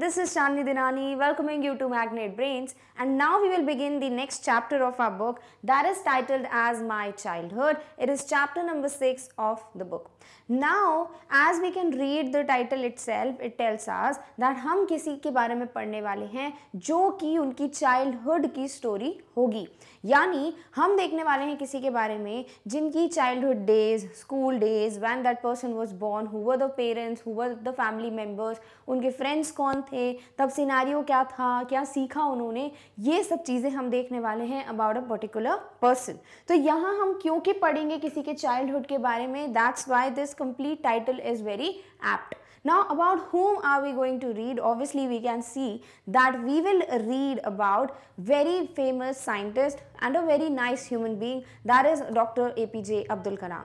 this is Chandni Dinani welcoming you to Magnet Brains and now we will begin the next chapter of our book that is titled as My Childhood. It is chapter number 6 of the book. Now as we can read the title itself, it tells us that हम किसी के बारे में पढ़ने वाले हैं जो कि उनकी childhood की story होगी यानी हम देखने वाले हैं किसी के बारे में जिनकी childhood days school days when that person was born हुआ द पेरेंट्स हुआ द फैमिली मेम्बर्स उनके फ्रेंड्स कौन थे तब सिनारियो क्या था क्या सीखा उन्होंने ये सब चीज़ें हम देखने वाले हैं अबाउट अ पर्टिकुलर पर्सन तो यहाँ हम क्योंकि पढ़ेंगे किसी के चाइल्डहुड के बारे में that's why this complete title is very apt Now about whom are we going to read? Obviously we can see that we will read about very famous scientist and a very nice human being that is Dr. APJ Abdul Kalam.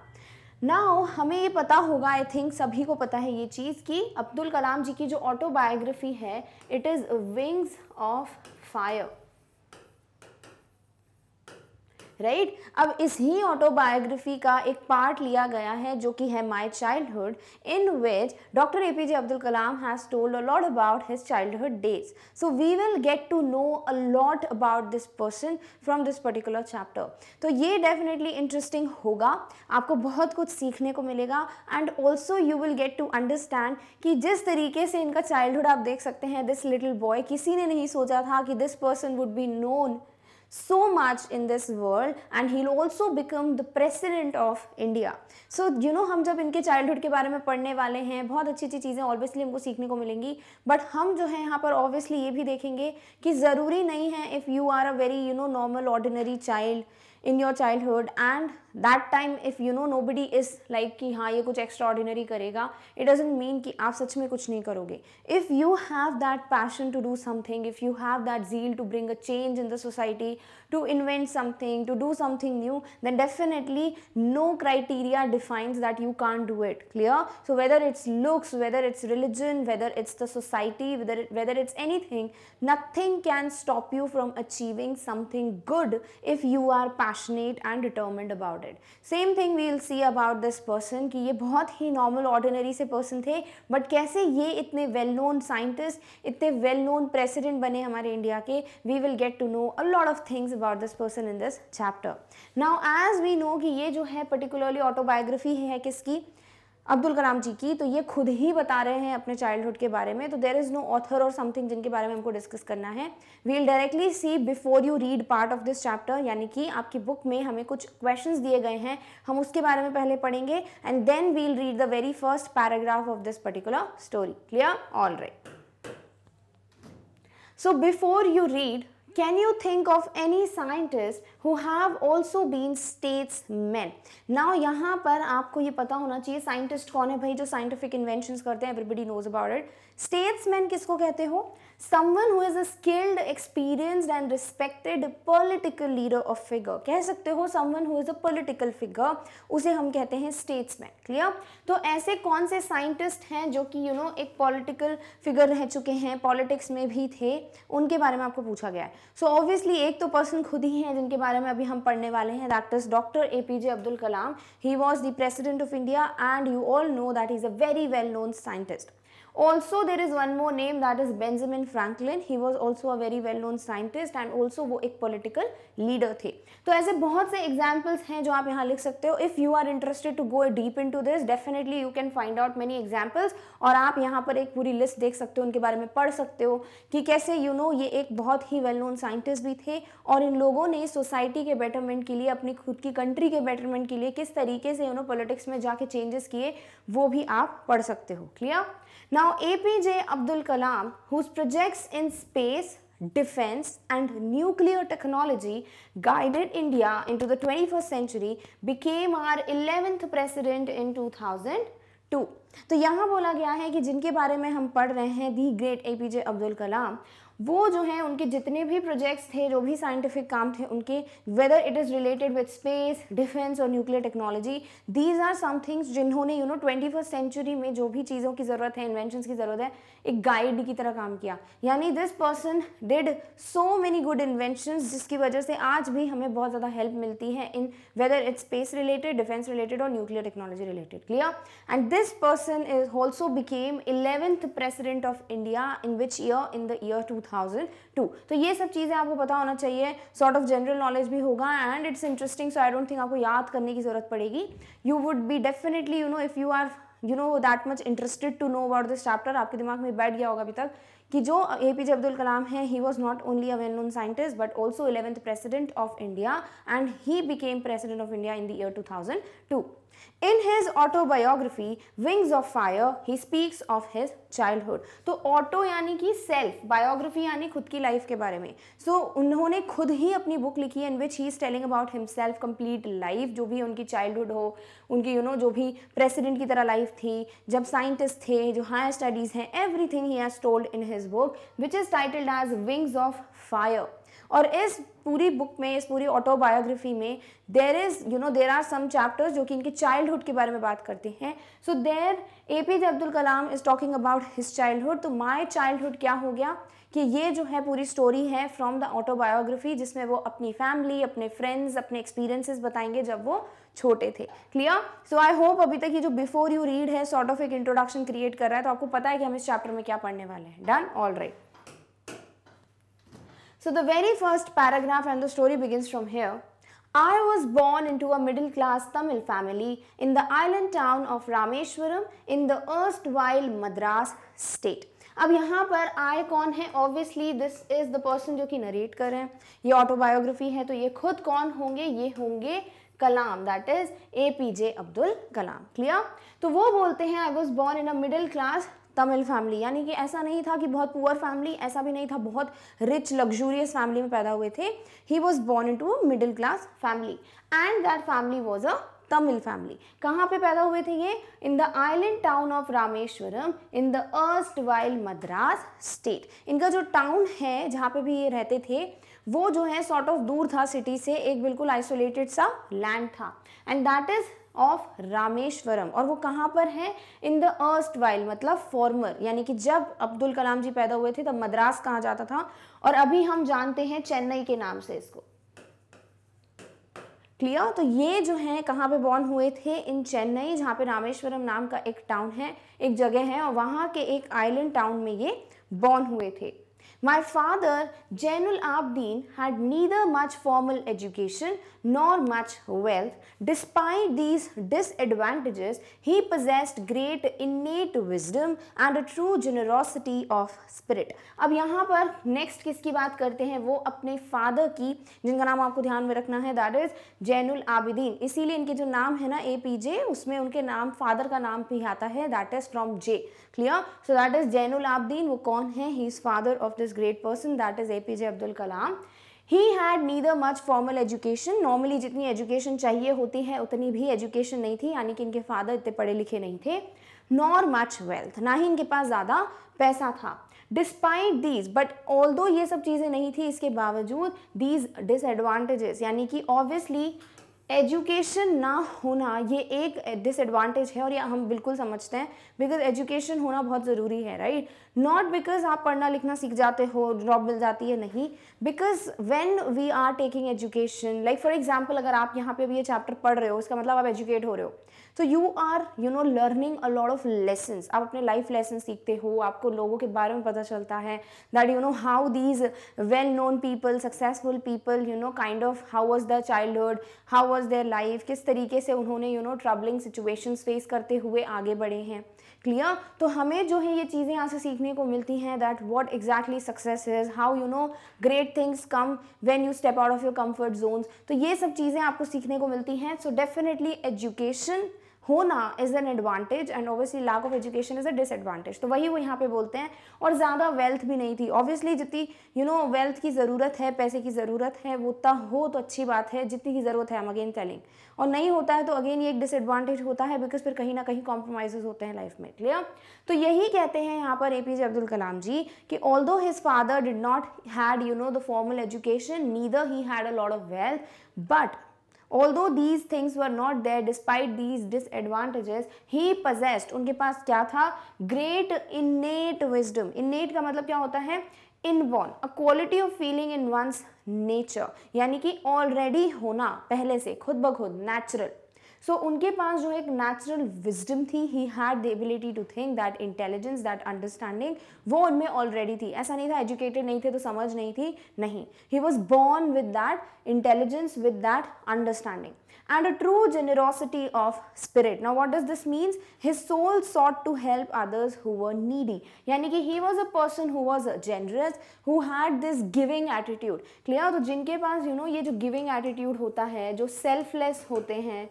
Now हमें ये पता होगा I think सभी को पता है ये चीज़ कि अब्दुल कलाम जी की जो ऑटोबायोग्राफी है it is Wings of Fire right right? अब इस ही ऑटोबायोग्राफी का एक पार्ट लिया गया है जो कि है my childhood in which doctor A P J Abdul Kalam has told a lot about his childhood days so we will get to know a lot about this person from this particular chapter तो ये definitely interesting होगा आपको बहुत कुछ सीखने को मिलेगा and also you will get to understand कि जिस तरीके से इनका चाइल्डहुड आप देख सकते हैं दिस लिटिल बॉय किसी ने नहीं सोचा था कि this person would be known so much in this world and he'll also become the president of India. So you know हम जब इनके childhood के बारे में पढ़ने वाले हैं बहुत अच्छी अच्छी चीज़ें obviously हमको सीखने को मिलेंगी but हम जो है यहाँ पर obviously ये भी देखेंगे कि ज़रूरी नहीं है if you are a very you know normal ordinary child in your childhood and that time if you know nobody is like कि हाँ ये कुछ एक्स्ट्रा ऑर्डिनरी करेगा इट डजेंट मीन कि आप सच में कुछ नहीं करोगे if you have that passion to do something if you have that zeal to bring a change in the society to invent something to do something new then definitely no criteria defines that you can't do it clear so whether it's looks whether it's religion whether it's the society whether whether it's anything nothing can stop you from achieving something good if you are passionate and determined about about it same thing we will see about this person कि ये बहुत ही normal ordinary से person थे but कैसे ये इतने well known scientist इतने वेल नोन प्रेसिडेंट बने हमारे इंडिया के we will get to know a lot of things about this person in this chapter now as we know कि ये जो है पर्टिकुलरली ऑटोबायोग्राफी है किसकी अब्दुल कलाम जी की तो ये खुद ही बता रहे हैं अपने चाइल्डहुड के बारे में तो देर इज़ नो ऑथर और समथिंग जिनके बारे में हमको डिस्कस करना है we'll directly see before you read part of this chapter यानी कि आपकी बुक में हमें कुछ क्वेश्चंस दिए गए हैं हम उसके बारे में पहले पढ़ेंगे and then we'll read the very first paragraph of this particular story clear all right so before you read Can you think of any scientist who have also been statesmen? Now यहाँ पर आपको ये पता होना चाहिए scientist कौन है भाई जो साइंटिफिक इन्वेंशन करते हैं everybody knows about it statesman किसको कहते हो someone who is a skilled experienced and respected political leader of figure कह सकते हो someone who is a political figure उसे हम कहते हैं स्टेट्समैन क्लियर तो ऐसे कौन से साइंटिस्ट हैं जो कि यू नो एक पॉलिटिकल फिगर रह चुके हैं पॉलिटिक्स में भी थे उनके बारे में आपको पूछा गया है सो so, ऑब्वियसली एक तो पर्सन खुद ही हैं जिनके बारे में अभी हम पढ़ने वाले हैं that is doctor A P J Abdul Kalam he was the president of India and you all know that is a very well known scientist also there is one more name that is Benjamin Franklin he was also a very well known scientist and also वो एक political leader थे तो ऐसे बहुत से examples हैं जो आप यहाँ लिख सकते हो if you are interested to go deep into this definitely you can find out many examples और आप यहाँ पर एक पूरी लिस्ट देख सकते हो उनके बारे में पढ़ सकते हो कि कैसे यू you नो know, ये एक बहुत ही वेल नोन साइंटिस्ट भी थे और इन लोगों ने सोसाइटी के बेटरमेंट के लिए अपनी खुद की कंट्री के बेटरमेंट के लिए किस तरीके से यू नो पॉलिटिक्स में जाके चेंजेस किए वो भी आप पढ़ सकते हो clear Now APJ Abdul Kalam, whose projects in space, defense and nuclear technology guided India into the 21st century, became our 11th president in 2000. तो यहां बोला गया है कि जिनके बारे में हम पढ़ रहे हैं the great APJ Abdul Kalam वो जो हैं उनके जितने भी प्रोजेक्ट्स थे जो भी साइंटिफिक काम थे उनके whether it is related with space defence और nuclear technology these are some things जिन्होंने you know twenty first century में जो भी चीज़ों की ज़रूरत है इन्वेंशन की ज़रूरत है एक गाइड की तरह काम किया यानी this person did so many good invention जिसकी वजह से आज भी हमें बहुत ज़्यादा हेल्प मिलती है in whether it's space related defence related और nuclear technology related clear and this person is also became eleventh president of India in which year in the year two तो ये सब चीज़ें आपको पता होना चाहिए सॉर्ट ऑफ जनरल नॉलेज भी होगा and it's interesting so I don't think आपको याद करने की ज़रूरत पड़ेगी you would be definitely you know if you are you know that much interested to know about this chapter आपके दिमाग में बैठ गया होगा अभी तक कि जो ए पी जे अब्दुल कलाम है he was not only a well known scientist but also eleventh president of India and he became president of India in the year two thousand two In his wings of fire he speaks of his childhood तो auto यानी कि self biography यानी खुद की life के बारे में सो so, उन्होंने खुद ही अपनी बुक लिखी है in which he is telling about himself complete life जो भी उनकी चाइल्डहुड हो उनकी यू you नो know, जो भी प्रेसिडेंट की तरह लाइफ थी जब साइंटिस्ट थे जो हायर स्टडीज़ हैं everything he has told in his book which is titled as wings of fire और इस पूरी बुक में इस पूरी ऑटोबायोग्राफी में there is you know there are some chapters जो कि इनके चाइल्डहुड के बारे में बात करते हैं so there A P J Abdul Kalam is talking about his childhood तो माई चाइल्डहुड क्या हो गया कि ये जो है पूरी स्टोरी है फ्रॉम द ऑटोबायोग्राफी जिसमें वो अपनी फैमिली अपने फ्रेंड्स अपने एक्सपीरियंसेस बताएंगे जब वो छोटे थे क्लियर सो आई होप अभी तक ये जो बिफोर यू रीड है सॉर्ट ऑफ एक इंट्रोडक्शन क्रिएट कर रहा है तो आपको पता है कि हम इस चैप्टर में क्या पढ़ने वाले हैं done all right So the very first paragraph and the story begins from here. I was born into a middle class Tamil family in the island town of Rameshwaram in the erstwhile Madras state. अब यहाँ पर I कौन है obviously this is the person जो कि narrate कर रहे हैं ये ऑटोबायोग्राफी है तो ये खुद कौन होंगे ये होंगे Kalam that is A P J Abdul Kalam clear तो वो बोलते हैं I was born in a middle class Tamil family यानी कि ऐसा नहीं था कि बहुत पुअर फैमिली ऐसा भी नहीं था बहुत रिच लग्जूरियस फैमिली में पैदा हुए थे he was born into a middle class family and that family was a Tamil family कहाँ पे पैदा हुए थे ये in the island town of Rameswaram in the erstwhile Madras state इनका जो टाउन है जहाँ पे भी ये रहते थे वो जो है सॉर्ट ऑफ दूर था सिटी से एक बिल्कुल आइसोलेटेड सा लैंड था and that is of Rameswaram और वो कहाँ पर है इन द अर्स्ट वाइल मतलब फॉर्मर यानी कि जब अब्दुल कलाम जी पैदा हुए थे तब मद्रास कहा जाता था और अभी हम जानते हैं चेन्नई के नाम से इसको क्लियर तो ये जो है कहाँ पे बॉर्न हुए थे इन चेन्नई जहाँ पे रामेश्वरम नाम का एक टाउन है एक जगह है और वहाँ के एक आइलैंड टाउन में ये बॉर्न हुए थे My father, Jainul Abdin, had neither much formal education nor much wealth. Despite these disadvantages, he possessed great innate wisdom and a true generosity of spirit. अब यहाँ पर next किसकी बात करते हैं वो अपने father की जिनका नाम आपको ध्यान में रखना है that is Jainul Abdin. इसीलिए इनके जो नाम है ना APJ, पी जे उसमें उनके नाम फादर का नाम भी आता है that is from J clear so that is Jainul Abdeen वो कौन है he is father of this great person that is APJ Abdul Kalam. He had neither much formal education normally जितनी एजुकेशन चाहिए होती है उतनी भी एजुकेशन नहीं थी यानी कि इनके फादर इतने पढ़े लिखे नहीं थे नॉर मच वेल्थ ना ही इनके पास ज़्यादा पैसा था डिस्पाइट दीज बट ऑल दो ये सब चीज़ें नहीं थी इसके बावजूद दीज डिसएडवांटेजेस यानी कि ऑब्वियसली एजुकेशन ना होना ये एक डिसएडवांटेज है और ये हम बिल्कुल समझते हैं बिकॉज एजुकेशन होना बहुत ज़रूरी है राइट right? नॉट बिकॉज आप पढ़ना लिखना सीख जाते हो जॉब मिल जाती है नहीं because when we are taking education like for example अगर आप यहाँ पे अभी ये चैप्टर पढ़ रहे हो उसका मतलब आप एजुकेट हो रहे हो तो you are you know learning a lot of lesson आप अपने लाइफ लेसन सीखते हो आपको लोगों के बारे में पता चलता है that you know how these well known people successful people you know kind of how was the childhood how was their life किस तरीके से उन्होंने you know travelling situations face करते हुए आगे बढ़े हैं क्लियर तो हमें जो है ये चीज़ें यहाँ से सीखने को मिलती हैं that what exactly success is how you know great things come when you step out of your comfort zones तो ये सब चीज़ें आपको सीखने को मिलती हैं सो डेफिनेटली एजुकेशन होना is an advantage and obviously lack of education is a disadvantage तो वही वो यहाँ पे बोलते हैं और ज़्यादा वेल्थ भी नहीं थी ऑब्वियसली जितनी यू नो वेल्थ की ज़रूरत है पैसे की ज़रूरत है वो उतना हो तो अच्छी बात है जितनी की ज़रूरत है हम अगेन टेलिंग और नहीं होता है तो अगेन ये एक डिसएडवांटेज होता है बिकॉज फिर कहीं ना कहीं कॉम्प्रोमाइज़ होते हैं लाइफ में क्लियर तो यही कहते हैं यहाँ पर ए पी जे अब्दुल कलाम जी कि although his father did not had you know the formal education neither he had a lord of wealth but although these things were not there despite these disadvantages he possessed उनके पास क्या था great innate wisdom innate का मतलब क्या होता है inborn a quality of feeling in one's nature यानी कि ऑलरेडी होना पहले से खुद ब खुद नेचुरल सो उनके पास जो एक नेचुरल विजडम थी he had the ability to think that intelligence that understanding वो उनमें ऑलरेडी थी ऐसा नहीं था एजुकेटेड नहीं थे तो समझ नहीं थी नहीं he was born with that intelligence with that understanding and a true generosity of spirit ना what does this means his soul sought to help others who were needy यानी कि he was a person who was a generous who had this giving attitude clear तो जिनके पास you you know know, ये जो giving attitude होता है जो सेल्फलेस होते हैं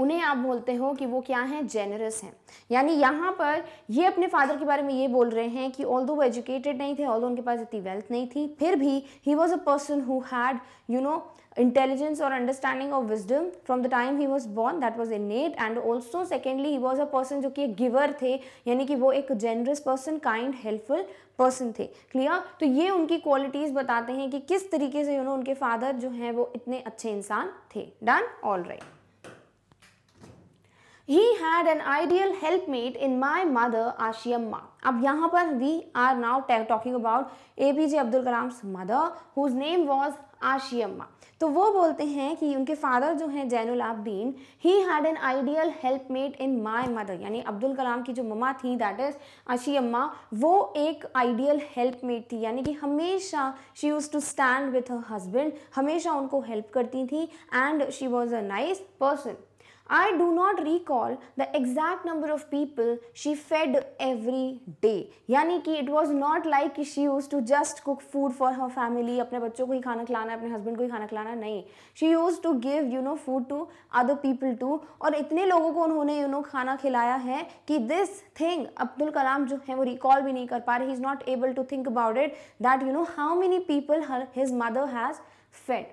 उन्हें आप बोलते हो कि वो क्या हैं जेनरस हैं यानी यहाँ पर ये अपने फादर के बारे में ये बोल रहे हैं कि ऑल वो एजुकेटेड नहीं थे ऑल दो उनके पास इतनी वेल्थ नहीं थी फिर भी he was a person who had you know intelligence और understanding of wisdom from the time he was born that was innate and also secondly he was a person जो कि एक गिवर थे यानी कि वो एक generous person kind helpful person थे क्लियर तो ये उनकी क्वालिटीज़ बताते हैं कि किस तरीके से यू you नो know, उनके फादर जो हैं वो इतने अच्छे इंसान थे done all right he had an ideal helpmate in my mother Ashiamma अब यहाँ पर we are now talking about A Abdul Kalam's Abdul Kalam's mother whose name was तो वो बोलते हैं कि उनके फादर जो हैं Jainul Abdeen he had an ideal helpmate in my mother यानी अब्दुल कलाम की जो मम्मा थी दैट इज़ अम्मा वो एक आइडियल हेल्पमेट थी यानी कि हमेशा she use to stand with her husband हमेशा उनको हेल्प करती थी and she was a nice person I do not recall the exact number of people she fed every day. यानी कि it was not like she used to just cook food for her family, अपने बच्चों को ही खाना खिलाना अपने husband को ही खाना खिलाना नहीं She used to give you know food to other people too. और इतने लोगों को उन्होंने you know खाना खिलाया है कि this thing अब्दुल कलाम जो है वो recall भी नहीं कर पा रहे He is not able to think about it that you know how many people her, his mother has fed.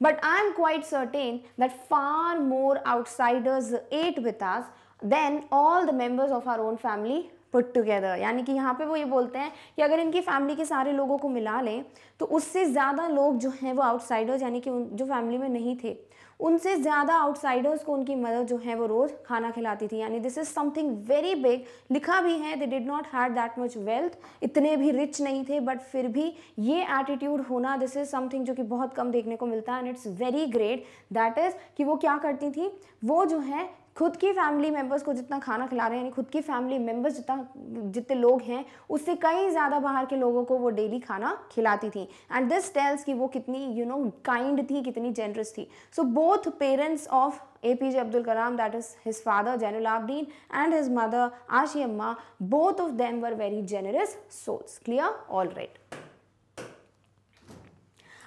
But i am quite certain that far more outsiders ate with us than all the members of our own family put together yani ki yahan pe wo ye bolte hain ki agar inki family ke sare logo ko mila le to usse zyada log jo hain wo outsiders yani ki jo family mein nahi the उनसे ज़्यादा outsiders को उनकी mother जो है वो रोज़ खाना खिलाती थी यानी this is something very big लिखा भी है they did not had that much wealth इतने भी रिच नहीं थे बट फिर भी ये एटीट्यूड होना दिस इज़ समथिंग जो कि बहुत कम देखने को मिलता है and it's very great that is कि वो क्या करती थी वो जो है खुद की फैमिली मेम्बर्स को जितना खाना खिला रहे हैं यानी खुद की फैमिली मेम्बर्स जितना जितने लोग हैं उससे कई ज़्यादा बाहर के लोगों को वो डेली खाना खिलाती थी एंड दिस टेल्स कि वो कितनी यू नो काइंड थी कितनी जेनरस थी so both parents of A P J Abdul Kalam that is his father Jainul Abdeen and his mother Ashiamma both of them were very generous souls clear all right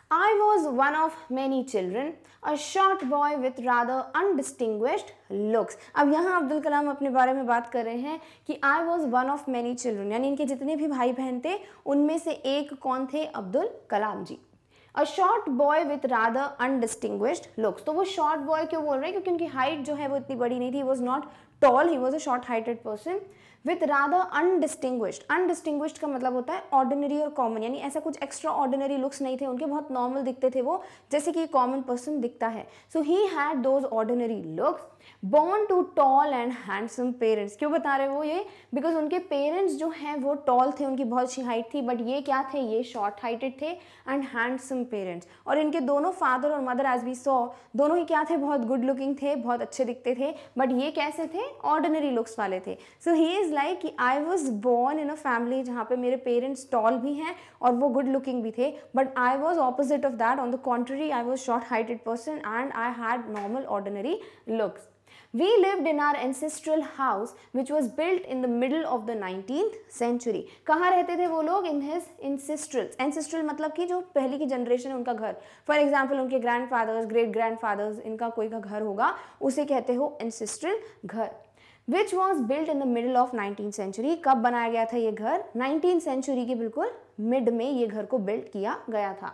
I was one of many children, a short boy with rather undistinguished looks. अब यहाँ अब्दुल कलाम अपने बारे में बात कर रहे हैं कि I was one of many children, यानी इनके जितने भी भाई बहन थे उनमें से एक कौन थे Abdul Kalam ji a short boy with rather undistinguished looks तो वो शॉर्ट बॉय क्यों बोल रहे हैं क्योंकि उनकी हाइट जो है वो इतनी बड़ी नहीं थी was not tall he was a short heighted person with rather undistinguished undistinguished का मतलब होता है ऑर्डिनरी और कॉमन यानी ऐसा कुछ एक्स्ट्रा ऑर्डिनरी लुक्स नहीं थे उनके बहुत नॉर्मल दिखते थे वो जैसे कि कॉमन पर्सन दिखता है so he had those ordinary looks born to tall and handsome parents क्यों बता रहे वो ये बिकॉज उनके पेरेंट्स जो हैं वो टॉल थे उनकी बहुत अच्छी हाइट थी बट ये क्या थे ये शॉर्ट हाइटेड थे एंड हैंडसम पेरेंट्स और इनके दोनों फादर और मदर एज वी सॉ दोनों ही क्या थे बहुत गुड लुकिंग थे बहुत अच्छे दिखते थे बट ये कैसे थे ऑर्डिनरी लुक्स वाले थे सो ही इज़ लाइक कि I was born in a family जहाँ पे मेरे पेरेंट्स टॉल भी हैं और वो गुड लुकिंग भी थे but I was opposite of that on the contrary I was short heighted person and I had normal ordinary looks we live in our ancestral house which was built in the middle of the nineteen century कहाँ रहते थे वो लोग in his ancestral. Ancestral मतलब कि जो पहले की जनरेशन है उनका घर फॉर एग्जाम्पल उनके grandfathers great grandfathers इनका कोई का घर होगा उसे कहते हो एंसेस्ट्रल घर which was built in the middle of nineteen century कब बनाया गया था ये घर नाइनटीन सेंचुरी के बिल्कुल मिड में ये घर को बिल्ट किया गया था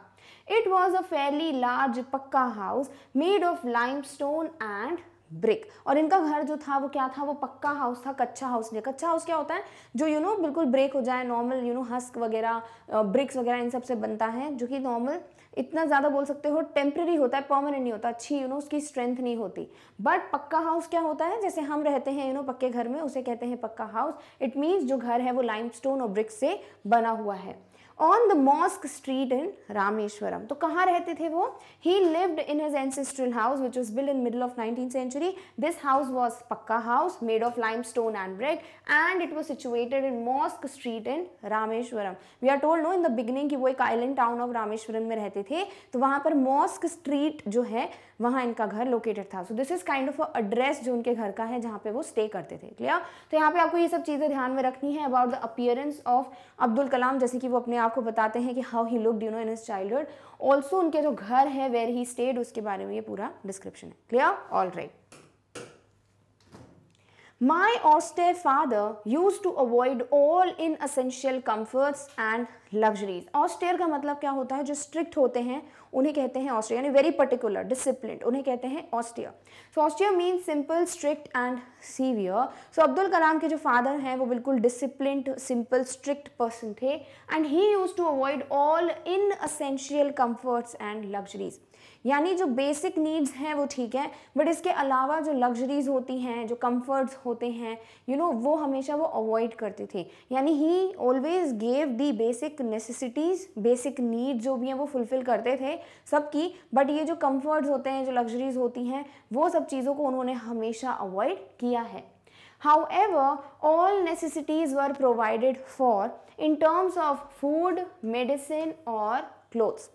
it was a fairly large pucca house made of limestone and brick और इनका घर जो था वो क्या था वो पक्का हाउस था कच्चा हाउस नहीं कच्चा हाउस क्या होता है जो यू you नो know, बिल्कुल ब्रेक हो जाए नॉर्मल यू नो हस्क वगैरह ब्रिक्स वगैरह इन सब से बनता है जो कि नॉर्मल इतना ज़्यादा बोल सकते हो टेम्प्रेरी होता है परमानेंट नहीं होता अच्छी यू you नो know, उसकी स्ट्रेंथ नहीं होती बट पक्का हाउस क्या होता है जैसे हम रहते हैं यू नो पक्के घर में उसे कहते हैं पक्का हाउस इट मीन्स जो घर है वो लाइम और ब्रिक्स से बना हुआ है on the mosque street in Rameswaram तो कहाँ रहते थे वो he lived in his ancestral house which was build in middle of nineteen century this house was pucca house made of limestone and brick and it was situated in mosque street in Rameswaram we are told no in the beginning कि वो एक island town of Rameswaram में रहते थे तो वहाँ पर mask street जो है वहाँ इनका घर लोकेटेड था so this is kind of address जो उनके घर का है जहाँ पे वो स्टे करते थे क्लियर तो यहाँ पे आपको ये सब चीज़ें ध्यान में रखनी है about the appearance of Abdul Kalam जैसे कि वो अपने आपको बताते हैं कि how he look you know in his childhood also उनके जो घर है वेर ही स्टेड उसके बारे में ये पूरा डिस्क्रिप्शन है clear all right my austere father use to avoid all in essential comforts and luxuries austere का मतलब क्या होता है जो स्ट्रिक्ट होते हैं उन्हें कहते हैं ऑस्ट्रिया यानी वेरी पर्टिकुलर डिसिप्लिन उन्हें कहते हैं austere so austere mean simple strict and severe so Abdul Kalam के जो फादर हैं वो बिल्कुल डिसिप्लिन सिंपल स्ट्रिक्ट पर्सन थे and he use to avoid all in essential comforts and luxuries यानी जो बेसिक नीड्स हैं वो ठीक है बट इसके अलावा जो लग्जरीज होती हैं जो कम्फर्ट्स होते हैं यू you नो know, वो हमेशा वो अवॉइड करती थी यानी he always gave the basic necessities basic needs जो भी हैं वो फुलफ़िल करते थे सबकी बट ये जो कम्फर्ट्स होते हैं जो लग्जरीज होती हैं वो सब चीज़ों को उन्होंने हमेशा अवॉइड किया है however all necessities were provided for in terms of food medicine और क्लोथ्स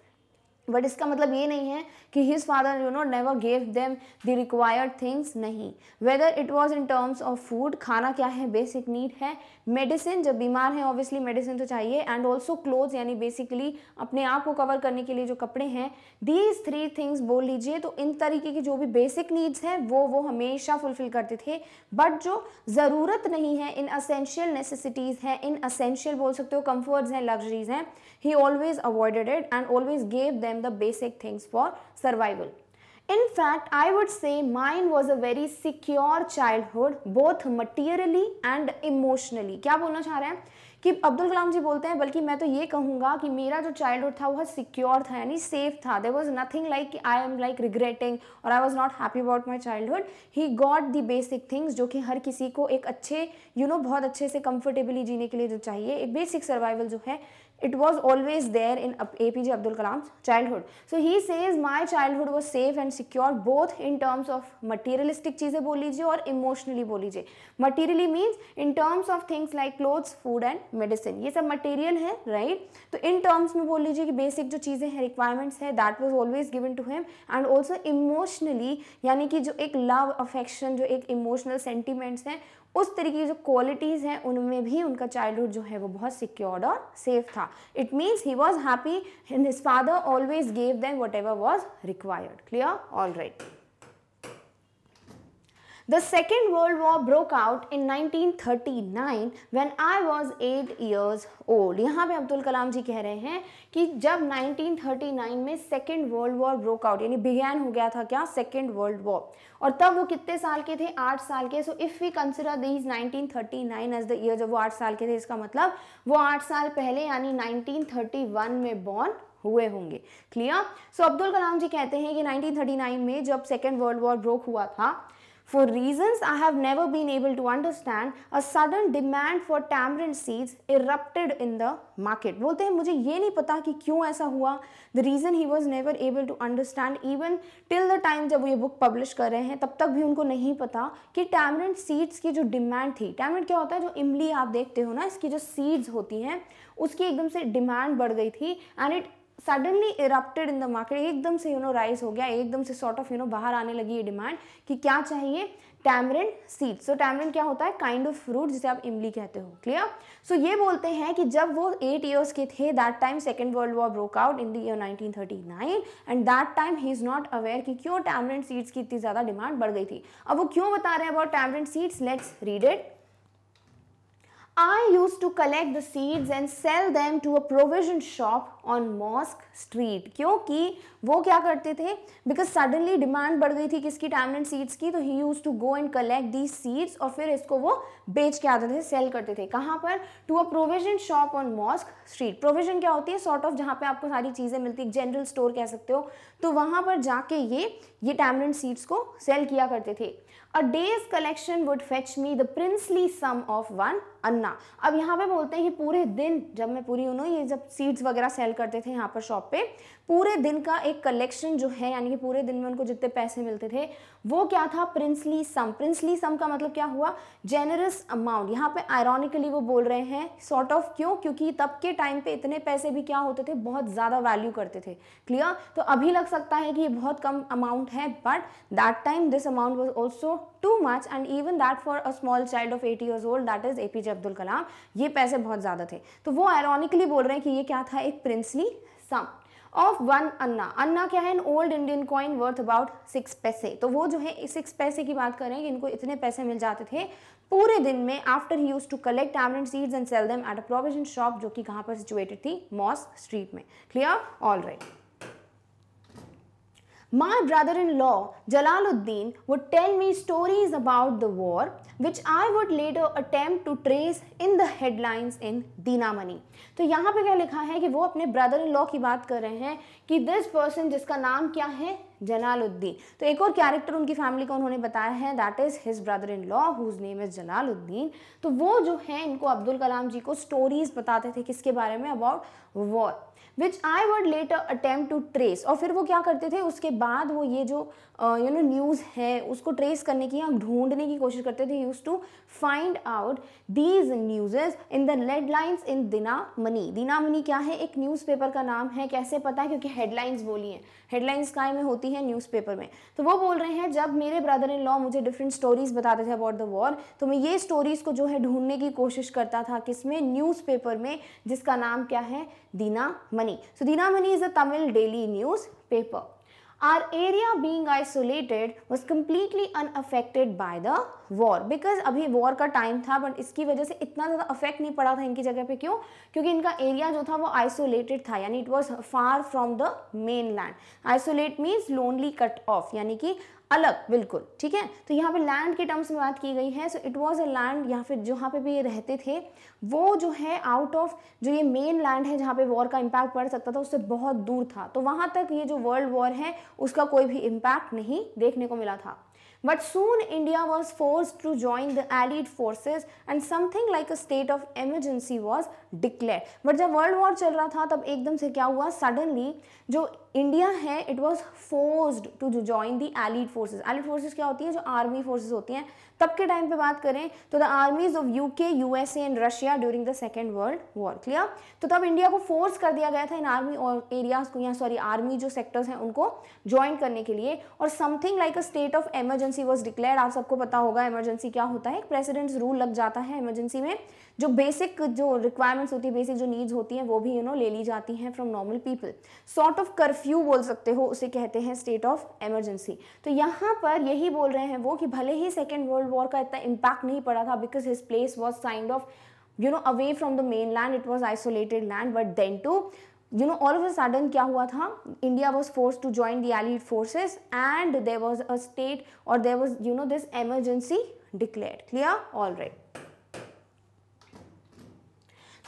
बट इसका मतलब ये नहीं है कि his father you know never gave them the required things नहीं whether it was in terms of food खाना क्या है बेसिक नीड है मेडिसिन जब बीमार है ऑब्वियसली मेडिसिन तो चाहिए एंड ऑल्सो क्लोथ यानी बेसिकली अपने आप को कवर करने के लिए जो कपड़े हैं दीज थ्री थिंग्स बोल लीजिए तो इन तरीके की जो भी बेसिक नीड्स हैं वो वो हमेशा फुलफिल करते थे बट जो ज़रूरत नहीं है इन असेंशियल नेसेसिटीज़ हैं इन असेंशियल बोल सकते हो कम्फर्ट्स हैं लग्जरीज हैं He always avoided it and always gave them the basic things for survival. In fact, I would say mine was a very secure childhood, both materially and emotionally. क्या बोलना चाह रहे हैं कि अब्दुल कलाम जी बोलते हैं बल्कि मैं तो ये कहूँगा कि मेरा जो चाइल्डहुड था वह सिक्योर था यानी सेफ था there was nothing like I am like regretting और I was not happy about my childhood he got the basic things जो कि हर किसी को एक अच्छे यू you नो know, बहुत अच्छे से कंफर्टेबली जीने के लिए जो चाहिए एक बेसिक सर्वाइवल जो है it was always there in apj abdul kalam's childhood so he says my childhood was safe and secure both in terms of materialistic cheeze bol lijiye aur emotionally bol lijiye materially means in terms of things like clothes food and medicine ye sab material hai right to in terms mein bol lijiye ki basic jo cheeze hai requirements hai that was always given to him and also emotionally yani ki jo ek love affection jo ek emotional sentiments hain उस तरीके की जो qualities हैं उनमें भी उनका childhood जो है वो बहुत सिक्योर्ड और सेफ था it means he was happy and his father always gave them whatever was required clear all right The Second World War broke out in 1939 when I was eight years old. यहाँ पे अब्दुल कलाम जी कह रहे हैं कि जब 1939 में Second World War broke out यानी began हो गया था क्या Second World War. और तब वो कितने साल के थे आठ साल के so if we consider these 1939 as the year जब वो आठ साल के थे इसका मतलब वो आठ साल पहले यानी 1931 में बॉर्न हुए होंगे क्लियर सो अब्दुल कलाम जी कहते हैं कि 1939 में जब सेकेंड वर्ल्ड वॉर ब्रोक हुआ था For reasons I have never been able to understand, a sudden demand for tamarind seeds erupted in the market. बोलते हैं मुझे ये नहीं पता कि क्यों ऐसा हुआ the reason he was never able to understand even till the time जब वो ये बुक पब्लिश कर रहे हैं तब तक भी उनको नहीं पता कि टैमरेंट सीड्स की जो डिमांड थी टैमरेंट क्या होता है जो इमली आप देखते हो ना इसकी जो सीड्स होती हैं उसकी एकदम से डिमांड बढ़ गई थी and it suddenly erupted in the market एकदम से यू नो राइज हो गया एकदम से सॉर्ट ऑफ यू नो बाहर आने लगी ये डिमांड कि क्या चाहिए टैमरिन सीड सो टैमरिन क्या होता है काइंड ऑफ फ्रूट जिसे आप इमली कहते हो क्लियर सो so, ये बोलते हैं कि जब वो एट ईयर्स के थे that time second world war broke out in the year 1939 and that time he is not aware कि क्यों टैमरिन सीड्स की इतनी ज़्यादा डिमांड बढ़ गई थी अब वो क्यों बता रहे हैं about tamarind seeds let's read it I used to collect the seeds and sell them to a provision shop on Mosque Street क्योंकि वो क्या करते थे because suddenly demand बढ़ गई थी किसकी tamarind seeds की तो he used to go and collect these seeds और फिर इसको वो बेच के आते थे sell करते थे कहाँ पर to a provision shop on Mosque Street provision क्या होती है sort of जहाँ पे आपको सारी चीज़ें मिलती है general store कह सकते हो तो वहाँ पर जाके ये ये tamarind seeds को sell किया करते थे A day's collection would fetch me the princely sum of one अन्ना अब यहाँ पे बोलते हैं कि पूरे दिन जब मैं पूरी हूँ ये जब सीड्स वगैरह सेल करते थे यहाँ पर शॉप पे पूरे दिन का एक कलेक्शन जो है यानी कि पूरे दिन में उनको जितने पैसे मिलते थे वो क्या था प्रिंसली सम प्रिंसली सम का मतलब क्या हुआ जेनरस अमाउंट यहाँ पे आयरॉनिकली वो बोल रहे हैं सॉर्ट ऑफ क्यों क्योंकि तब के टाइम पे इतने पैसे भी क्या होते थे बहुत ज़्यादा वैल्यू करते थे क्लियर तो अभी लग सकता है कि ये बहुत कम अमाउंट है but that time this amount was also too much and even that for a small child of eight years old that is A P Abdul Kalam ये पैसे बहुत ज़्यादा थे तो वो आयरॉनिकली बोल रहे हैं कि ये क्या था एक princely sum of one anna anna क्या है an old Indian coin worth about six paise तो वो जो है सिक्स पैसे की बात करें कि इनको इतने पैसे मिल जाते थे पूरे दिन में after he use to collect tamarind seeds and sell them at a provision shop जो कि कहाँ पर सिचुएटेड थी मॉस स्ट्रीट में clear all right My brother-in-law Jalaluddin would tell me stories about the war which I would later attempt to trace in the headlines in Dinamani. तो यहाँ पे क्या लिखा है कि वो अपने ब्रदर इन लॉ की बात कर रहे हैं कि दिस पर्सन जिसका नाम क्या है जलालुद्दीन तो एक और कैरेक्टर उनकी फैमिली का उन्होंने बताया है that is his brother in law whose name is Jalaluddin तो वो जो है इनको अब्दुल कलाम जी को स्टोरीज़ बताते थे किसके बारे में about war which I would later attempt to trace और फिर वो क्या करते थे उसके बाद वो ये जो यू नो न्यूज़ है उसको ट्रेस करने की या ढूंढने की कोशिश करते थे use to find out these news in the lead in Dinamani दिना मनी क्या है एक न्यूज़पेपर का नाम है कैसे पता है क्योंकि हेडलाइंस बोली हैं हेडलाइंस काय में होती हैं न्यूज़पेपर में तो वो बोल रहे हैं जब मेरे ब्रदर इन लॉ मुझे डिफरेंट स्टोरीज़ बताते थे अबाउट द वॉर तो मैं ये स्टोरीज़ को जो है ढूंढने की कोशिश करता था किसमें न्यूज़पेपर में जिसका नाम क्या है Dina Mani. So Dina Mani is a Tamil daily newspaper. Our area being isolated was completely unaffected by the war because अभी war का time था but इसकी वजह से इतना ज़्यादा effect नहीं पड़ा था इनकी जगह पे क्यों क्योंकि इनका area जो था वो isolated था यानी it was far from the mainland. Isolate means lonely cut off यानी कि अलग बिल्कुल ठीक है तो यहाँ पे लैंड के टर्म्स में बात की गई है so it was a land यहाँ पे जहाँ पे भी ये रहते थे वो जो है आउट ऑफ जो ये मेन लैंड है जहाँ पे वॉर का इम्पैक्ट पड़ सकता था उससे बहुत दूर था तो वहाँ तक ये जो वर्ल्ड वॉर है उसका कोई भी इम्पैक्ट नहीं देखने को मिला था but soon India was force to join the allied forces and something like a state of emergency was declare but जब वर्ल्ड वॉर चल रहा था तब एकदम से क्या हुआ सडनली जो इंडिया है इट वॉज फोर्स्ड टू जो join the allied forces allied forces क्या होती हैं जो आर्मी फोर्सेज होती हैं तब के टाइम पे बात करें तो the armies of U K UK USA and Russia during the second world war clear तो तब इंडिया को फोर्स कर दिया गया था इन आर्मी और एरियाज को या सॉरी आर्मी जो सेक्टर्स हैं उनको ज्वाइन करने के लिए और something like a state of emergency was declare आप सबको पता होगा एमरजेंसी क्या होता है प्रेसिडेंट्स रूल लग जाता है एमरजेंसी में जो बेसिक जो रिक्वायरमेंट्स होती है बेसिक जो नीड्स होती हैं वो भी यू you नो know, ले ली जाती हैं from normal people sort of curfew curfew बोल सकते हो उसे कहते हैं स्टेट ऑफ एमरजेंसी तो यहाँ पर यही बोल रहे हैं वो कि भले ही सेकेंड वर्ल्ड वॉर का इतना इम्पैक्ट नहीं पड़ा था because his place was kind of you know away from the mainland it was isolated land but then too you know all of a sudden क्या हुआ था India was force to join the allied forces and there was a state और there was you know this emergency declare clear all right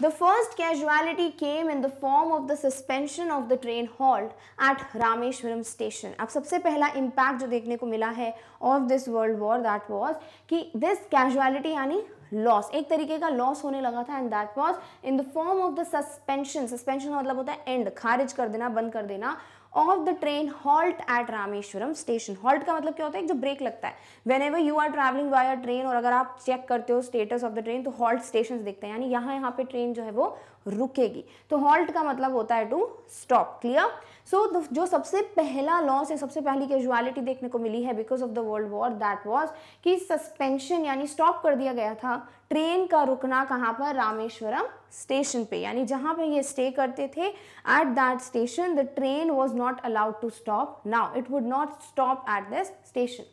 The first casualty came in the form of the suspension of the train halt at Rameshwaram station. अब सबसे पहला impact जो देखने को मिला है of this world war that was कि this casualty यानी लॉस एक तरीके का लॉस होने लगा था and that was in the form of the suspension suspension का मतलब होता है एंड खारिज कर देना बंद कर देना of the train halt at Rameswaram station halt का मतलब क्या होता है जो ब्रेक लगता है whenever you are travelling via train और अगर आप चेक करते हो स्टेटस ऑफ द ट्रेन तो हॉल्ट स्टेशन देखते हैं यानी यहाँ यहाँ पे ट्रेन जो है वो रुकेगी तो हॉल्ट का मतलब होता है to stop clear so so, जो सबसे पहला लॉस या सबसे पहली कैजुअलिटी देखने को मिली है because of the world war that was कि सस्पेंशन यानी स्टॉप कर दिया गया था ट्रेन का रुकना कहाँ पर रामेश्वरम स्टेशन पे यानी जहाँ पे ये स्टे करते थे at that station the train was not allowed to stop now it would not stop at this station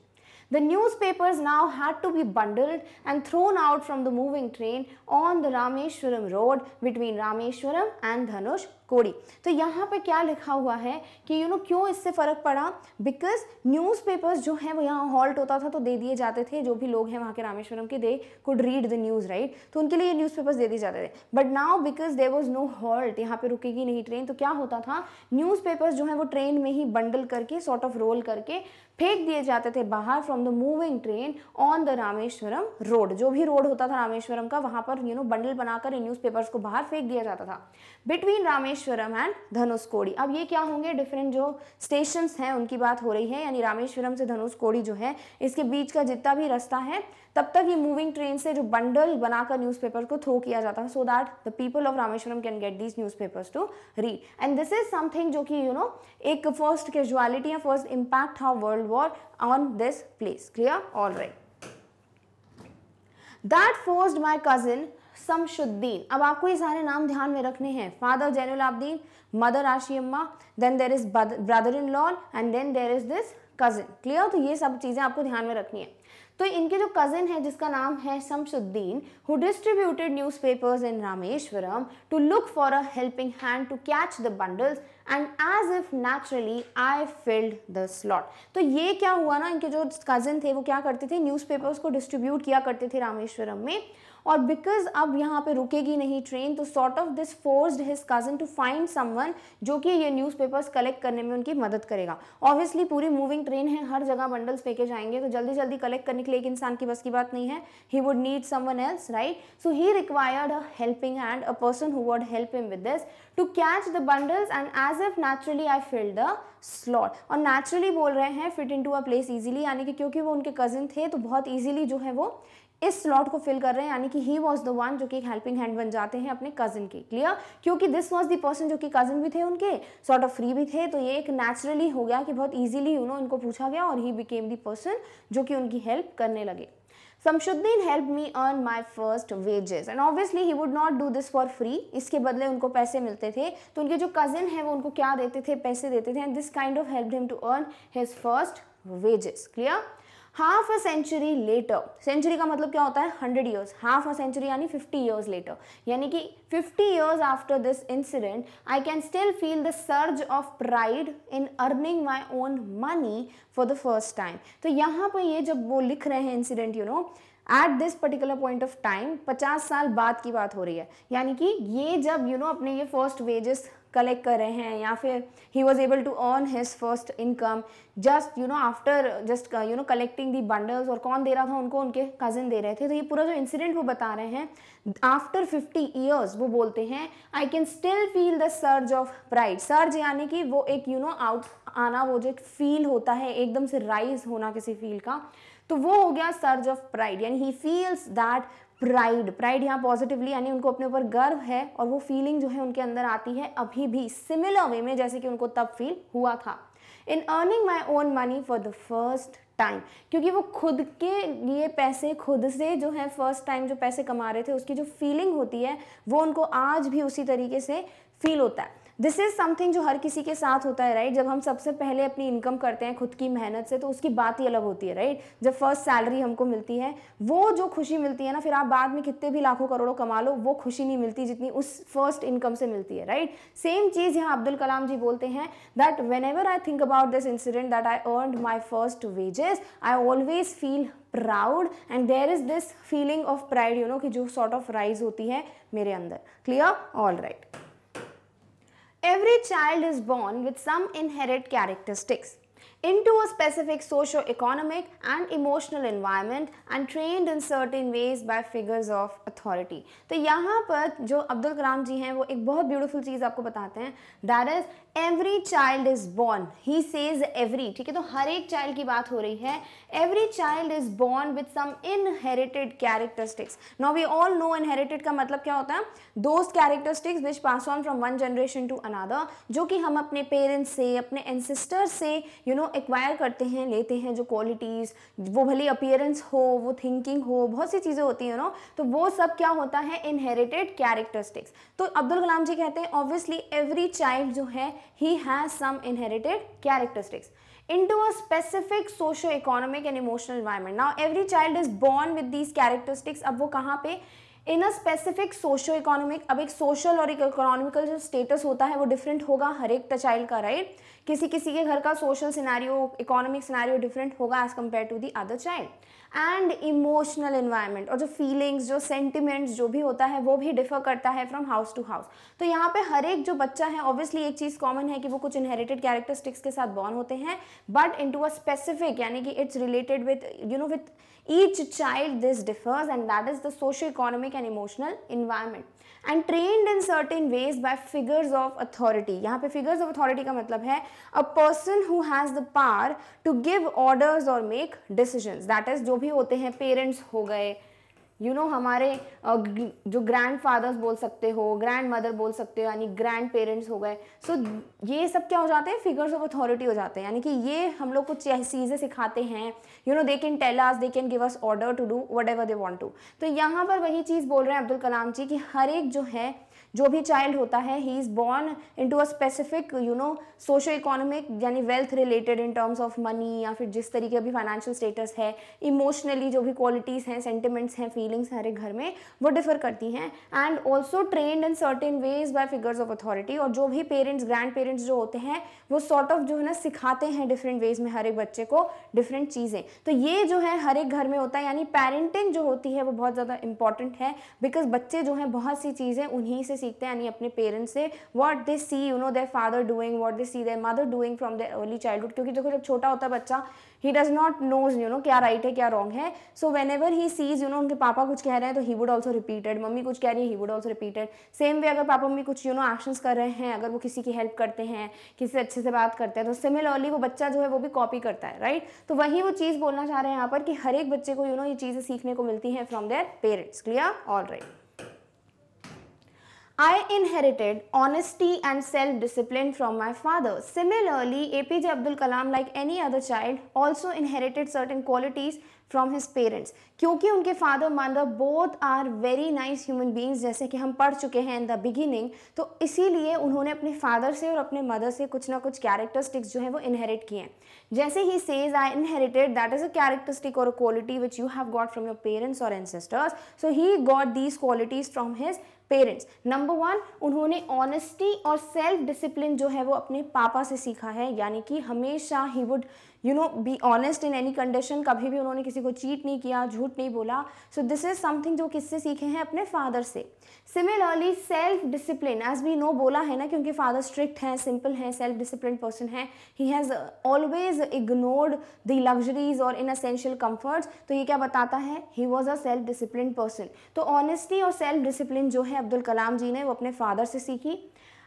The newspapers now had to be bundled and thrown out from the moving train on the Rameshwaram road between Rameshwaram and Dhanush कोड़ी तो यहाँ पे क्या लिखा हुआ है कि you you know know, क्यों इससे फ़र्क पड़ा बिकॉज न्यूज पेपर्स जो है वो यहाँ हॉल्ट होता था तो दे दिए जाते थे जो भी लोग हैं वहाँ के रामेश्वरम के they could read the news right तो उनके लिए न्यूज पेपर्स दे दिए जाते थे but now because there was no halt यहाँ पे रुकेगी नहीं ट्रेन तो क्या होता था पेपर्स जो है वो ट्रेन में ही बंडल करके सॉर्ट ऑफ रोल करके फेंक दिए जाते थे बाहर from the moving train on the Rameswaram road जो भी रोड होता था रामेश्वरम का वहाँ पर यू नो बंडल बनाकर इन न्यूज़पेपर्स को बाहर फेंक दिया जाता था बिटवीन रामेश्वरम एंड धनुषकोड़ी अब ये क्या होंगे डिफरेंट जो स्टेशन हैं उनकी बात हो रही है यानी रामेश्वरम से धनुषकोड़ी जो है इसके बीच का जितना भी रास्ता है तब तक ये मूविंग ट्रेन से जो बंडल बनाकर न्यूज़पेपर को थ्रो किया जाता है so that the people of Rameswaram can get these newspapers to read and this is something जो कि यू नो एक फर्स्ट कैजुअलिटी या फर्स्ट इम्पैक्ट था world war on this place clear all right that forced my cousin Samsuddin अब आपको ये सारे नाम ध्यान में रखने हैं father Jainul Abdeen mother Amma then there is brother in law and then there is this cousin clear तो ये सब चीज़ें आपको ध्यान में रखनी है तो इनके जो कजिन है जिसका नाम है Shamsuddin who distributed newspapers in Rameswaram to look for a helping hand to catch the bundles and as if naturally I filled the slot तो ये क्या हुआ ना इनके जो कजिन थे वो क्या करते थे न्यूज़पेपर्स को डिस्ट्रीब्यूट किया करते थे रामेश्वरम में और बिकॉज अब यहाँ पे रुकेगी नहीं ट्रेन तो sort of this forced his cousin to find someone जो कि ये न्यूज़पेपर्स कलेक्ट करने में उनकी मदद करेगा ऑब्वियसली पूरी मूविंग ट्रेन है हर जगह बंडल्स फेंके जाएंगे तो जल्दी जल्दी कलेक्ट करने के लिए एक इंसान की बस की बात नहीं है he would need someone else right so he required a helping hand a person who would help him with this to catch the bundles and as if naturally I feel the slot और naturally बोल रहे हैं fit into a place easily यानी कि क्योंकि वो उनके cousin थे तो बहुत ईजिली जो है वो इस स्लॉट को फिल कर रहे हैं यानी कि ही वॉज द वन जो कि एक हेल्पिंग हैंड बन जाते हैं अपने कजिन के क्लियर क्योंकि दिस वॉज द पर्सन जो कि कजन भी थे उनके सॉर्ट ऑफ फ्री भी थे तो ये एक नेचुरली हो गया कि बहुत ईजिली यू नो इनको पूछा गया और ही बिकेम द पर्सन जो कि उनकी हेल्प करने लगे Samsuddin help me earn my first wages and obviously he would not do this for free इसके बदले उनको पैसे मिलते थे तो उनके जो कजिन है वो उनको क्या देते थे पैसे देते थे and this kind of help him to earn his first wages clear half a century later century का मतलब क्या होता है hundred years half a century यानी फिफ्टी ईयर्स लेटर यानी कि fifty years after this incident I can still feel the surge of pride in earning my own money for the first time तो यहाँ पर ये जब वो लिख रहे हैं incident you know at this particular point of time पचास साल बाद की बात हो रही है यानी कि ये जब यू you नो know, अपने ये फर्स्ट वेजेस कलेक्ट कर रहे हैं या फिर he was able to earn his first income just you know after just you know collecting the bundles और कौन दे रहा था उनको उनके कजिन दे रहे थे तो ये पूरा जो इंसिडेंट वो बता रहे हैं आफ्टर फिफ्टी ईयर्स वो बोलते हैं I can still feel the surge of pride surge यानी कि वो एक यू नो आउट आना वो जो एक फील होता है एकदम से राइज होना किसी फील का तो वो हो गया सर्ज ऑफ प्राइड यानी he feels that pride pride यहाँ पॉजिटिवली यानी उनको अपने ऊपर गर्व है और वो फीलिंग जो है उनके अंदर आती है अभी भी सिमिलर वे में जैसे कि उनको तब फील हुआ था in earning my own money for the first time क्योंकि वो खुद के लिए पैसे खुद से जो है फर्स्ट टाइम जो पैसे कमा रहे थे उसकी जो फीलिंग होती है वो उनको आज भी उसी तरीके से फील होता है दिस इज़ समथिंग जो हर किसी के साथ होता है राइट right? जब हम सबसे पहले अपनी इनकम करते हैं खुद की मेहनत से तो उसकी बात ही अलग होती है राइट right? जब फर्स्ट सैलरी हमको मिलती है वो जो खुशी मिलती है ना फिर आप बाद में कितने भी लाखों करोड़ों कमा लो वो खुशी नहीं मिलती जितनी उस फर्स्ट इनकम से मिलती है राइट सेम चीज़ यहाँ अब्दुल कलाम जी बोलते हैं that whenever I think about this incident that I earn my first wages I always feel proud and there is this feeling of pride you know कि जो sort of rise होती है मेरे अंदर clear all right Every child is born with some inherent characteristics. into a specific socio-economic and emotional environment and trained in certain ways by figures of authority. तो यहाँ पर जो अब्दुल कलाम जी हैं वो एक बहुत ब्यूटीफुल चीज़ आपको बताते हैं that is every child is born he says every ठीक है तो हर एक चाइल्ड की बात हो रही है every child is born with some inherited characteristics now we all know inherited का मतलब क्या होता है those characteristics which pass on from one generation to another जो कि हम अपने पेरेंट्स से अपने एनसिस्टर्स से you you know know, acquire करते हैं लेते हैं जो क्वालिटीज़ वो भले अपियरेंस हो वो थिंकिंग हो बहुत सी चीज़ें होती हैं ना तो वो सब क्या होता है इनहेरिटेड कैरेक्टरिस्टिक्स तो अब्दुल कलाम जी कहते हैं ऑब्वियसली एवरी चाइल्ड जो है he has some inherited characteristics into a specific socio economic and emotional environment now every child is born with these characteristics अब वो कहाँ पे in a specific socio economic अब एक सोशल और एक इकोनॉमिकल जो स्टेटस होता है वो डिफरेंट होगा हर एक चाइल्ड का राइट right? किसी किसी के घर का social scenario economic scenario different होगा as compared to the other child and emotional environment और जो फीलिंग्स जो सेंटिमेंट्स जो भी होता है वो भी डिफर करता है फ्रॉम हाउस टू हाउस तो यहाँ पे हर एक जो बच्चा है ऑब्वियसली एक चीज़ कॉमन है कि वो कुछ इनहेरिटेड कैरेक्टरिस्टिक्स के साथ बॉर्न होते हैं but into a specific यानी कि it's related with you know with Each child this differs and that is the socio-economic and emotional environment. And trained in certain ways by figures of authority यहाँ पे figures of authority का मतलब है a person who has the power to give orders और make decisions that is जो भी होते हैं पेरेंट्स हो गए यू you नो know, हमारे जो ग्रैंड फादर्स बोल सकते हो ग्रैंड मदर बोल सकते हो यानी ग्रैंड पेरेंट्स हो गए सो so, ये सब क्या हो जाते हैं फिगर्स ऑफ अथॉरिटी हो जाते हैं यानी कि ये हम लोग कुछ चीज़ें सिखाते हैं you know they can tell us they can give us order to do whatever they want to तो यहाँ पर वही चीज़ बोल रहे हैं अब्दुल कलाम जी कि हर एक जो है जो भी चाइल्ड होता है he is born into a specific you know socio economic यानी wealth related in terms of money या फिर जिस तरीके भी फाइनेंशियल स्टेटस है इमोशनली जो भी क्वालिटीज़ हैं सेंटिमेंट्स हैं फीलिंग्स हर एक घर में वो डिफर करती हैं and also trained in certain ways by figures of authority और जो भी पेरेंट्स ग्रैंड पेरेंट्स जो होते हैं वो सॉर्ट ऑफ जो है ना सिखाते हैं डिफरेंट वेज में हर एक बच्चे को डिफरेंट चीज़ें तो ये जो है हर एक घर में होता है यानी पेरेंटिंग जो होती है वो बहुत ज़्यादा इंपॉर्टेंट है बिकॉज बच्चे जो हैं बहुत सी चीज़ें उन्हीं से सीखते हैं यानी अपने पेरेंट्स से what they see you know their father doing what they see their mother doing from their early childhood क्योंकि देखो जब छोटा होता है बच्चा he does not knows you know क्या राइट है क्या रॉन्ग है so whenever he sees you know उनके पापा कुछ कह रहे हैं तो ही वुड ऑल्सो रिपीटेड मम्मी कुछ कह रही है he would also repeated same वे अगर पापा मम्मी कुछ यू नो एक्शन कर रहे हैं अगर वो किसी की हेल्प करते हैं किसी से अच्छे से बात करते हैं तो सिमिलरली वो बच्चा जो है वो भी कॉपी करता है राइट right? तो वही वो चीज़ बोलना चाह रहे हैं यहाँ पर कि हर एक बच्चे को यू you नो know, ये चीज़ें सीखने को मिलती हैं from their parents clear all right I I inherited honesty and self discipline from my father. Similarly, APJ Abdul Kalam like any other child also inherited certain qualities from his parents क्योंकि उनके father mother both are very nice human beings जैसे कि हम पढ़ चुके हैं इन the beginning तो इसीलिए उन्होंने अपने फादर से और अपने मदर से कुछ ना कुछ कैरेक्टरिस्टिक्स जो है वो इनहेरिट किए हैं जैसे he says I inherited that is a characteristic और quality which you have got from your parents और ancestors so he got these qualities from his parents number one उन्होंने ऑनेस्टी और सेल्फ डिसिप्लिन जो है वो अपने पापा से सीखा है यानी कि हमेशा he would you know be honest in any condition कभी भी उन्होंने किसी को चीट नहीं किया झूठ नहीं बोला सो दिस इज़ समथिंग जो किससे सीखे हैं अपने फादर से similarly self discipline as we know बोला है ना कि उनके फादर स्ट्रिक्ट हैं सिंपल हैं सेल्फ डिसिप्लिन पर्सन है he has always ignored the luxuries और इन असेंशियल कम्फर्ट्स तो ये क्या बताता है he was a self discipline person तो ऑनेस्टी और सेल्फ डिसिप्लिन जो है अब्दुल कलाम जी ने वो अपने फादर से सीखी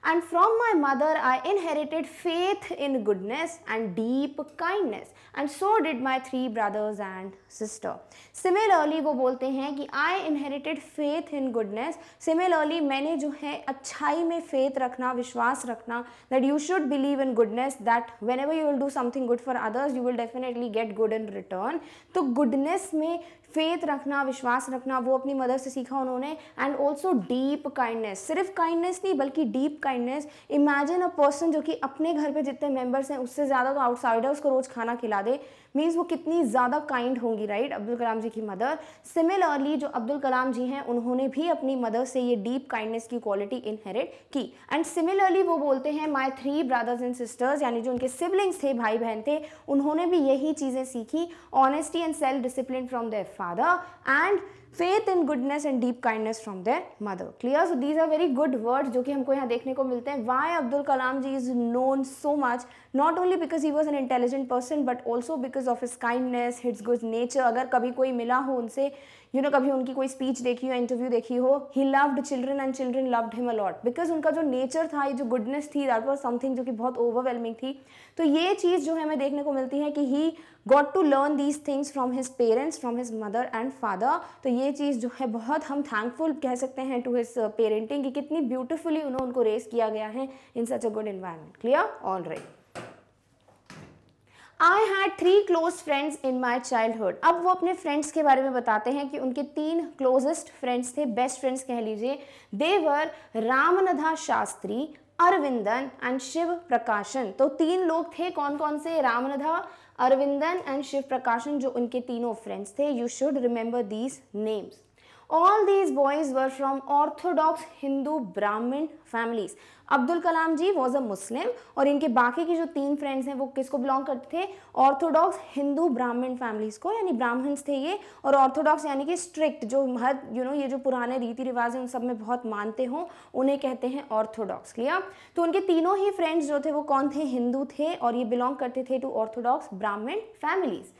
And from my mother, I inherited faith in goodness and deep kindness. And so did my three brothers and sister. Similarly, वो बोलते हैं कि I inherited faith in goodness. Similarly, मैंने जो है अच्छाई में faith रखना विश्वास रखना that you should believe in goodness that whenever you will do something good for others, you will definitely get good in return. तो goodness में फेथ रखना विश्वास रखना वो अपनी मदर से सीखा उन्होंने एंड ऑल्सो डीप काइंडनेस सिर्फ काइंडनेस नहीं बल्कि deep kindness imagine a person जो कि अपने घर पे जितने मेंबर्स हैं उससे ज़्यादा तो आउटसाइडर उसको रोज़ खाना खिला दे मीन्स वो कितनी ज़्यादा काइंड होंगी राइट अब्दुल कलाम जी की मदर सिमिलरली जो अब्दुल कलाम जी हैं उन्होंने भी अपनी मदर से ये डीप काइंडनेस की क्वालिटी इनहेरिट की एंड सिमिलरली वो बोलते हैं my three brothers and sisters यानी जो उनके सिबलिंग्स थे भाई बहन थे उन्होंने भी यही चीज़ें सीखी honesty and self discipline from their father and faith in goodness and deep kindness from their mother clear so these are very good words जो कि हमको यहाँ देखने को मिलते हैं why Abdul Kalam ji is known so much not only because he was an intelligent person but also because of his kindness his good nature अगर कभी कोई मिला हो उनसे यू you नो know, कभी उनकी कोई स्पीच देखी हो इंटरव्यू देखी हो he loved children and children loved him a lot because उनका जो नेचर था ये जो गुडनेस थी दैट वॉज समथिंग जो कि बहुत ओवरवेलमिंग थी तो ये चीज़ जो है हमें देखने को मिलती है कि he got to learn these things from his parents from his mother and father तो ये चीज़ जो है बहुत हम थैंकफुल कह सकते हैं टू हिज पेरेंटिंग कि कितनी ब्यूटिफुली उन्होंने उनको रेस किया गया है in such a good environment clear all right I had three close friends in my childhood अब वो अपने फ्रेंड्स के बारे में बताते हैं कि उनके तीन क्लोजेस्ट फ्रेंड्स थे बेस्ट फ्रेंड्स कह लीजिए देवर रामनधा शास्त्री अरविंदन एंड शिव प्रकाशन तो तीन लोग थे कौन कौन से रामनधा अरविंदन एंड शिव प्रकाशन जो उनके तीनों फ्रेंड्स थे you should remember these names all these boys were from orthodox Hindu Brahmin families Abdul Kalam ji was a Muslim और इनके बाकी के जो तीन फ्रेंड्स हैं वो किसको बिलोंग करते थे ऑर्थोडॉक्स हिंदू ब्राह्मण फैमिलीज को यानी ब्राह्मण्स थे ये और ऑर्थोडॉक्स यानी कि स्ट्रिक्ट जो हर यू नो ये जो पुराने रीति रिवाज हैं उन सब में बहुत मानते हों उन्हें कहते हैं ऑर्थोडॉक्स क्लियर तो उनके तीनों ही फ्रेंड्स जो थे वो कौन थे हिंदू थे और ये बिलोंग करते थे to orthodox Brahmin families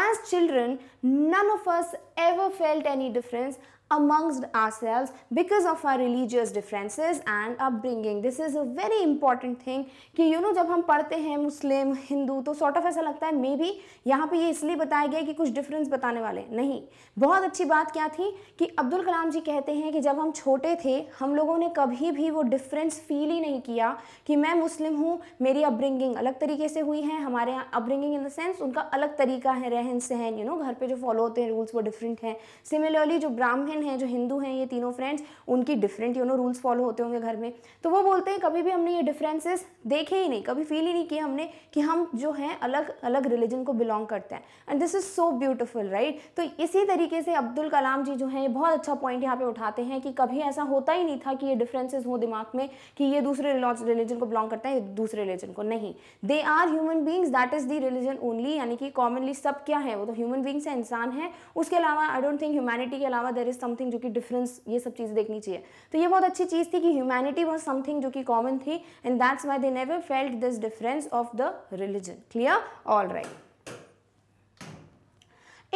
as children none of us ever felt any difference amongst ourselves because of our religious differences and upbringing this is a very important thing कि you know जब हम पढ़ते हैं मुस्लिम हिंदू तो सॉर्ट ऑफ ऐसा लगता है may be यहाँ पर ये इसलिए बताया गया कि कुछ डिफरेंस बताने वाले नहीं बहुत अच्छी बात क्या थी कि अब्दुल कलाम जी कहते हैं कि जब हम छोटे थे हम लोगों ने कभी भी वो डिफरेंस फील ही नहीं किया कि मैं मुस्लिम हूँ मेरी अपब्रिंगिंग अलग तरीके से हुई है हमारे यहाँ अपब्रिंगिंग इन द सेंस उनका अलग तरीका है रहन सहन यू नो घर पर जो फॉलो होते हैं रूल्स वो डिफरेंट हैं सिमिलरली जो ब्राह्मण फ्रेंड हैं जो हिंदू हैं ये तीनों फ्रेंड्स उनकी different you know rules follow होते होंगे घर में तो वो बोलते हैं कभी भी हमने ये डिफरेंसेस देखे ही नहीं कभी फील ही नहीं किए हमने कि हम जो हैं अलग अलग रिलीजन को बिलोंग करते हैं and this is so beautiful right तो इसी तरीके से अब्दुल कलाम जी जो हैं ये बहुत अच्छा पॉइंट यहाँ पर उठाते हैं कि कभी ऐसा होता ही नहीं था कि ये डिफरेंसेज हों दिमाग में कि ये दूसरे रिलीजन को बिलोंग करता है दूसरे रिलीजन को नहीं they are human beings that is the religion only यानी कि कॉमनली सब क्या है वो तो ह्यूमन बींग्स है इंसान है उसके अलावा आई डोंट थिंक ह्यूमैनिटी के अलावा देर इज़ समथिंग जो कि डिफरेंस ये सब चीज़ें देखनी चाहिए तो ये बहुत अच्छी चीज़ थी कि ह्यूमैनिटी वॉज समथिंग जो कि कॉमन थी and that's why they never felt this difference of the religion clear all right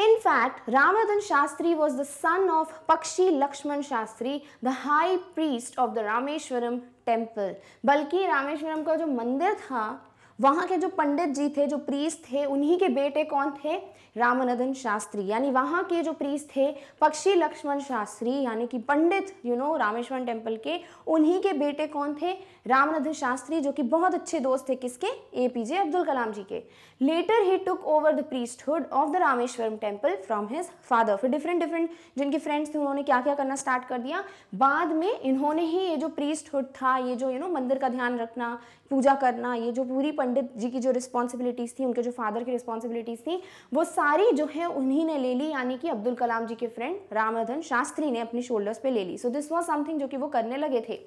In fact, Ramadan Shastri was the son of Pakshi Lakshman Shastri, the high priest of the Rameshwaram temple. बल्कि रामेश्वरम का जो मंदिर था वहाँ के जो पंडित जी थे जो प्रीस थे उन्हीं के बेटे कौन थे रामानंदन शास्त्री यानी वहां के जो प्रीस थे पक्षी लक्ष्मण शास्त्री यानी कि pandit you know Rameshwar temple के उन्हीं के बेटे कौन थे रामानंदन शास्त्री जो कि बहुत अच्छे दोस्त थे किसके ए पी जे अब्दुल कलाम जी के later he took over the priesthood of the Rameshwaram temple from his father फिर डिफरेंट डिफरेंट जिनके फ्रेंड्स थे उन्होंने क्या क्या करना स्टार्ट कर दिया बाद में इन्होंने ही ये जो प्रीस्टहुड था ये जो यू नो मंदिर का ध्यान रखना पूजा करना ये जो पूरी पंडित जी की जो रिस्पॉन्सिबिलिटीज़ थी उनके जो फादर की रिस्पॉन्सिबिलिटीज़ थी वो सारी जो है उन्हीं ने ले ली यानी कि अब्दुल कलाम जी के फ्रेंड रामधन शास्त्री ने अपने शोल्डर्स पे ले ली सो दिस वॉज समथिंग जो कि वो करने लगे थे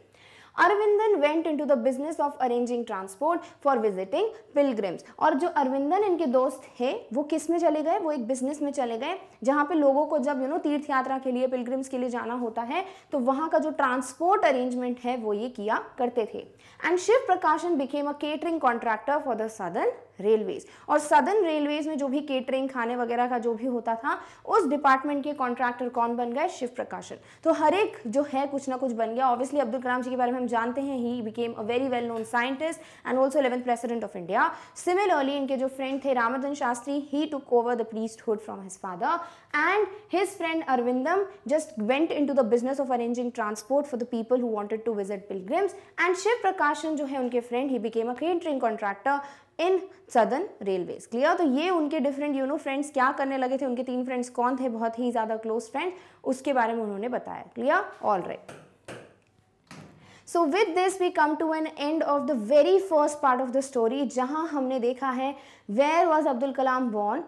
Aravindan went into the business of arranging transport for visiting pilgrims और जो अरविंदन इनके दोस्त है वो किस में चले गए वो एक बिजनेस में चले गए जहाँ पे लोगों को जब यू नो तीर्थ यात्रा के लिए पिलग्रिम्स के लिए जाना होता है तो वहाँ का जो ट्रांसपोर्ट अरेंजमेंट है वो ये किया करते थे and Shiva Prakasan became a catering contractor for the southern railways और सदन रेलवेज में जो भी केटरिंग खाने वगैरह का जो भी होता था उस डिपार्टमेंट के कॉन्ट्रैक्टर कौन बन गए शिव प्रकाशन तो हर एक जो है कुछ ना कुछ बन गया ऑब्वियसली अब्दुल कलाम जी के बारे में हम जानते हैं he became a very well known scientist and also eleventh president of India similarly इनके जो फ्रेंड थे Ramadhan Shastri he took over the hood from his father and his friend Aravindam just went into the business of arranging transport for the people who wanted to visit pilgrims and Shiva Prakasan जो है उनके friend he became a catering contractor in southern railways clear तो ये उनके different you no friends क्या करने लगे थे उनके तीन फ्रेंड्स कौन थे बहुत ही ज़्यादा क्लोज फ्रेंड उसके बारे में उन्होंने बताया clear all right so with this we come to an end of the very first part of the story जहां हमने देखा है where was Abdul Kalam born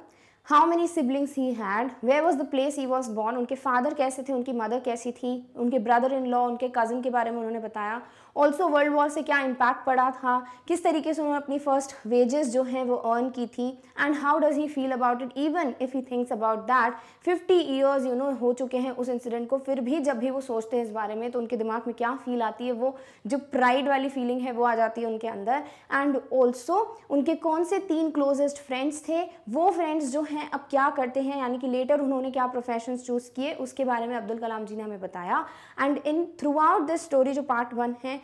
how many siblings he had where was the place he was born उनके father कैसे थे उनकी mother कैसी थी उनके ब्रदर इन लॉ उनके कज़न के बारे में उन्होंने बताया ऑल्सो वर्ल्ड वॉर से क्या इम्पैक्ट पड़ा था किस तरीके से उन्होंने अपनी फर्स्ट वेजेस जो हैं वो अर्न की थी and how does he feel about it even if he thinks about that fifty years you know हो चुके हैं उस इंसिडेंट को फिर भी जब भी वो सोचते हैं इस बारे में तो उनके दिमाग में क्या फील आती है वो जो प्राइड वाली फीलिंग है वो आ जाती है उनके अंदर एंड ऑल्सो उनके कौन से तीन क्लोजेस्ट फ्रेंड्स थे वो फ्रेंड्स जो हैं अब क्या करते हैं यानी कि लेटर उन्होंने क्या प्रोफेशन चूज़ किए उसके बारे में अब्दुल कलाम जी ने हमें बताया and in throughout this story जो पार्ट वन है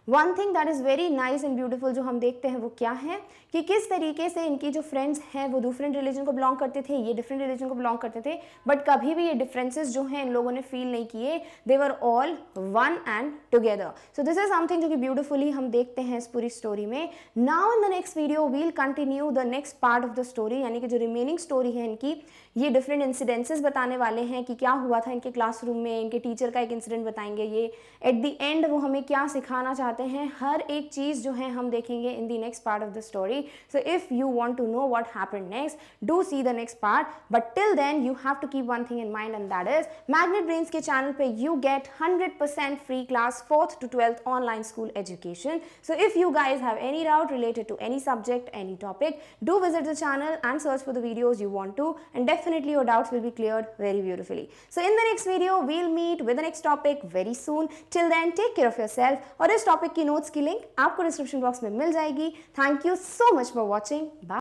one thing that is very nice and beautiful जो हम देखते हैं वो क्या है कि किस तरीके से इनकी जो फ्रेंड्स हैं वो डिफरेंट रिलीजन को बिलोंग करते थे ये डिफरेंट रिलीजन को बिलोंग करते थे बट कभी भी ये डिफरेंसेस जो हैं इन लोगों ने फील नहीं किए they were all one and together so this is something जो कि ब्यूटिफुली हम देखते हैं इस पूरी स्टोरी में now in the next video we'll continue the next part of the story यानी कि जो रिमेनिंग स्टोरी है इनकी ये डिफरेंट इंसिडेंसेस बताने वाले हैं कि क्या हुआ था इनके क्लासरूम में इनके टीचर का एक इंसिडेंट बताएंगे ये एट द एंड वो हमें क्या सिखाना चाहते चाहते हैं हर एक चीज़ जो है हम देखेंगे in the next part of the story so if you want to know what happen next do see the next part but till then you have to keep one thing in mind and that is magnet brains के channel पे you get hundred percent free class fourth to twelfth online school education so if you guys have any doubt related to any subject any topic do visit the channel and search for the videos you want to and definitely your doubts will be cleared very beautifully. So in the next video, we'll meet with next topic very very till then take care of your yourself or this topic topic की notes की link आपको description box में मिल जाएगी thank you so much for watching bye